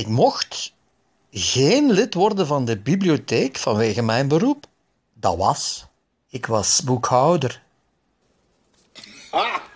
Ik mocht geen lid worden van de bibliotheek vanwege mijn beroep. Dat was. Ik was boekhouder. Ah.